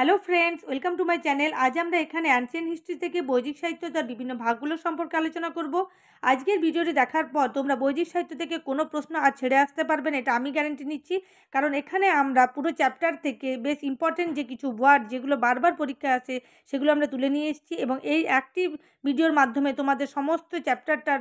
hello friends welcome to my channel আজ আমরা এখানে অ্যান্সিয়েন্ট হিস্ট্রি থেকে বৈদিক সাহিত্য তার বিভিন্ন ভাগগুলো সম্পর্কে আলোচনা করব আজকের ভিডিওটি দেখার পর তোমরা বৈদিক সাহিত্য থেকে কোনো প্রশ্ন আর ছেড়ে আসতে পারবে না এটা আমি গ্যারেন্টি নিচ্ছি কারণ এখানে আমরা পুরো চ্যাপ্টার থেকে বেশ ইম্পর্টেন্ট যে কিছু ওয়ার্ড যেগুলো বারবার পরীক্ষা আসে সেগুলো আমরা তুলে নিয়ে এসেছি এবং এই একটি ভিডিওর মাধ্যমে তোমাদের সমস্ত চ্যাপ্টারটার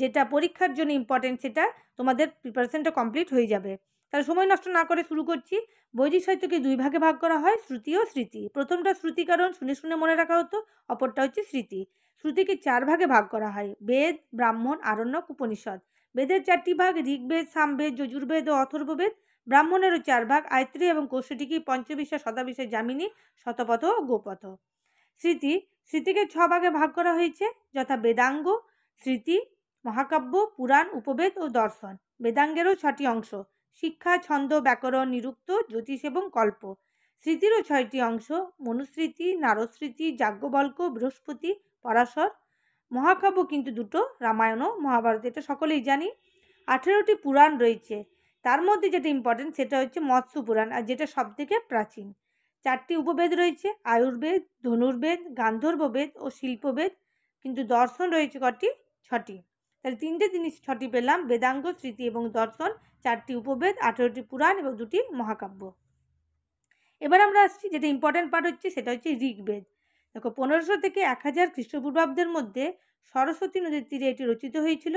যেটা পরীক্ষার জন্য ইম্পর্টেন্ট সেটা তোমাদের প্রিপারেশনটা কমপ্লিট হয়ে যাবে তাহলে সময় নষ্ট না করে শুরু করছি বৈদিক সাহিত্যকে দুই ভাগে ভাগ করা হয় শ্রুতি ও স্মৃতি প্রথমটা শ্রুতি কারণ শুনে শুনে মনে রাখা হতো অপরটা হচ্ছে স্মৃতি শ্রুতিকে চার ভাগে ভাগ করা হয় বেদ ব্রাহ্মণ আরণ্যক উপনিষদ বেদের চারটি ভাগ ঋগ্বেদ সামবেদ যজুর্বেদ ও অথর্ববেদ ব্রাহ্মণেরও চার ভাগ আয়ত্রী এবং কৌশটিকি পঞ্চবিশা শতাবিশা যামিনী শতপথ ও গোপথ স্মৃতি স্মৃতিকে ছ ভাগে ভাগ করা হয়েছে যথা বেদাঙ্গ স্মৃতি মহাকাব্য পুরাণ উপবেদ ও দর্শন বেদাঙ্গেরও ছটি অংশ শিক্ষা ছন্দ ব্যাকরণ নিরুক্ত জ্যোতিষ এবং কল্প স্মৃতিরও ছয়টি অংশ মনুস্মৃতি নারস্মৃতি যাজ্ঞবল্ক বৃহস্পতি পরাশর মহাকাব্য কিন্তু দুটো রামায়ণ ও মহাভারত এটা সকলেই জানি আঠেরোটি পুরাণ রয়েছে তার মধ্যে যেটা ইম্পর্টেন্ট সেটা হচ্ছে মৎস্য পুরাণ আর যেটা সবথেকে প্রাচীন চারটি উপভেদ রয়েছে আয়ুর্বেদ ধনুর্বেদ গান্ধর্ববেদ ও শিল্পবেদ কিন্তু দর্শন রয়েছে কটি ছটি তাহলে তিনটে জিনিস ছটি পেলাম বেদাঙ্গ স্মৃতি এবং দর্শন চারটি উপবেদ আঠেরোটি পুরাণ এবং দুটি মহাকাব্য এবার আমরা আসছি যেটা ইম্পর্ট্যান্ট পার্ট হচ্ছে সেটা হচ্ছে ঋগ্বেদ দেখো পনেরোশো থেকে এক হাজার খ্রিস্টপূর্বাব্দের মধ্যে সরস্বতী নদীর তীরে এটি রচিত হয়েছিল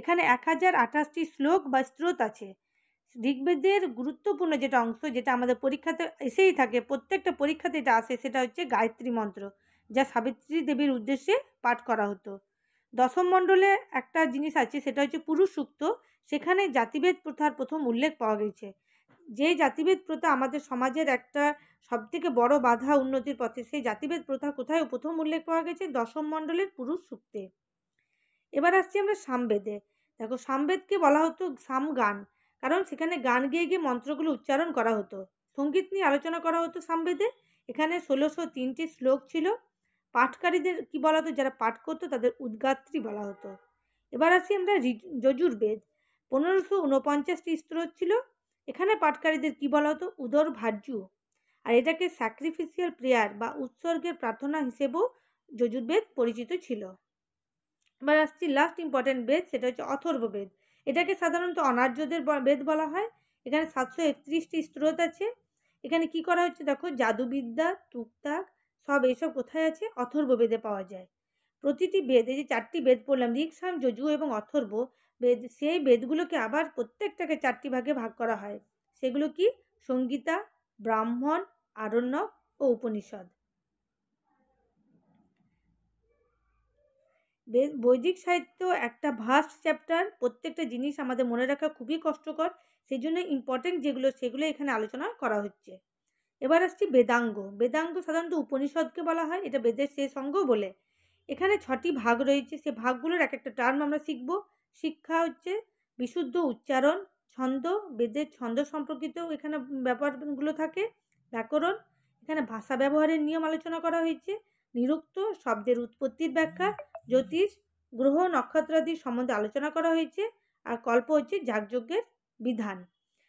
এখানে এক হাজার আঠাশটি শ্লোক বা স্রোত আছে ঋগ্বেদের গুরুত্বপূর্ণ যেটা অংশ যেটা আমাদের পরীক্ষাতে এসেই থাকে প্রত্যেকটা পরীক্ষাতে যেটা আসে সেটা হচ্ছে গায়ত্রী মন্ত্র যা সাবিত্রী দেবীর উদ্দেশ্যে পাঠ করা হতো দশম মণ্ডলে একটা জিনিস আছে সেটা হচ্ছে পুরুষ সুক্ত সেখানে জাতিভেদ প্রথার প্রথম উল্লেখ পাওয়া গেছে যে জাতিভেদ প্রথা আমাদের সমাজের একটা সবথেকে বড় বাধা উন্নতির পথে সেই জাতিভেদ প্রথা কোথায় প্রথম উল্লেখ পাওয়া গেছে দশম মণ্ডলের পুরুষ সুক্তে এবার আসছি আমরা সামবেদে দেখো সামবেদকে বলা হতো সাম গান কারণ সেখানে গান গেয়ে গিয়ে মন্ত্রগুলো উচ্চারণ করা হতো সঙ্গীত নিয়ে আলোচনা করা হতো সামবেদে এখানে ষোলোশো তিনটি শ্লোক ছিল পাঠকারীদের কি বলা হতো যারা পাঠ করতো তাদের উদ্গাত্রী বলা হতো এবার আসি আমরা যজুর্বেদ পনেরোশো ঊনপঞ্চাশটি স্তর ছিল এখানে পাঠকারীদের কি বলা হতো উদর ভার্যু আর এটাকে স্যাক্রিফিসিয়াল প্রেয়ার বা উৎসর্গের প্রার্থনা হিসেবেও যজুর্বেদ পরিচিত ছিল এবার আসছি লাস্ট ইম্পর্টেন্ট বেদ সেটা হচ্ছে অথর্ববেদ এটাকে সাধারণত অনার্যদের বেদ বলা হয় এখানে সাতশো একত্রিশটি স্ত্রোত আছে এখানে কি করা হচ্ছে দেখো জাদুবিদ্যা টুকটাক সব এসব কোথায় আছে অথর্ব বেদে পাওয়া যায় প্রতিটি বেদ এই যে চারটি বেদ পড়লাম ঋক সাম যজু এবং অথর্ব বেদ সেই বেদগুলোকে আবার প্রত্যেকটাকে চারটি ভাগে ভাগ করা হয় সেগুলো কি সঙ্গীতা ব্রাহ্মণ আরণ্যক ও উপনিষদ বৈদিক সাহিত্য একটা ভাস্ট চ্যাপ্টার প্রত্যেকটা জিনিস আমাদের মনে রাখা খুবই কষ্টকর সেই জন্য ইম্পর্টেন্ট যেগুলো সেগুলো এখানে আলোচনা করা হচ্ছে এবার আসছি বেদাঙ্গ বেদাঙ্গ সাধারণত উপনিষদকে বলা হয় এটা বেদের শেষ অঙ্গ বলে এখানে ছটি ভাগ রয়েছে সে ভাগগুলোর এক একটা টার্ম আমরা শিখব শিক্ষা হচ্ছে বিশুদ্ধ উচ্চারণ ছন্দ বেদের ছন্দ সম্পর্কিত এখানে ব্যাপারগুলো থাকে ব্যাকরণ এখানে ভাষা ব্যবহারের নিয়ম আলোচনা করা হয়েছে নিরুক্ত শব্দের উৎপত্তির ব্যাখ্যা জ্যোতিষ গ্রহ নক্ষত্রাদির সম্বন্ধে আলোচনা করা হয়েছে আর কল্প হচ্ছে যাগযজ্ঞের বিধান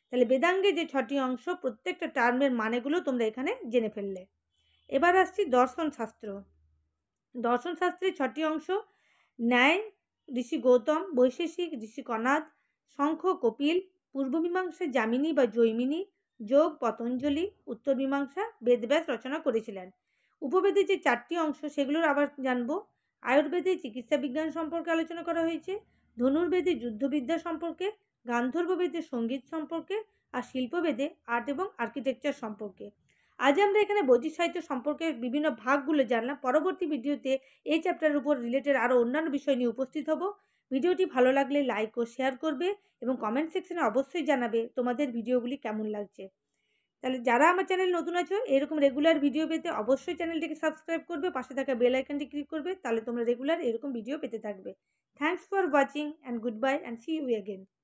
তাহলে বেদাঙ্গে যে ছটি অংশ প্রত্যেকটা টার্মের মানেগুলো তোমরা এখানে জেনে ফেললে এবার আসছি দর্শন শাস্ত্র দর্শন শাস্ত্রের ছটি অংশ ন্যায় ঋষি গৌতম বৈশেষিক ঋষি শঙ্খ কপিল পূর্বমীমাংসা যামিনী বা জৈমিনী যোগ পতঞ্জলি উত্তর মীমাংসা বেদব্যাস রচনা করেছিলেন উপবেদের যে চারটি অংশ সেগুলোর আবার জানবো আয়ুর্বেদে চিকিৎসা বিজ্ঞান সম্পর্কে আলোচনা করা হয়েছে ধনুর্বেদে যুদ্ধবিদ্যা সম্পর্কে গান্ধর্ববেদে সঙ্গীত সম্পর্কে আর শিল্পবেদে আর্ট এবং আর্কিটেকচার সম্পর্কে আজ আমরা এখানে বৈদিক সাহিত্য সম্পর্কে বিভিন্ন ভাগগুলো জানলাম পরবর্তী ভিডিওতে এই চ্যাপ্টারের উপর রিলেটেড আরও অন্যান্য বিষয় নিয়ে উপস্থিত হব ভিডিওটি ভালো লাগলে লাইক ও শেয়ার করবে এবং কমেন্ট সেকশনে অবশ্যই জানাবে তোমাদের ভিডিওগুলি কেমন লাগছে তাহলে যারা আমার চ্যানেল নতুন আছো এরকম রেগুলার ভিডিও পেতে অবশ্যই চ্যানেলটিকে সাবস্ক্রাইব করবে পাশে থাকা বেল আইকনটি ক্লিক করবে তাহলে তোমরা রেগুলার এরকম ভিডিও পেতে থাকবে thanks for watching and goodbye and see you again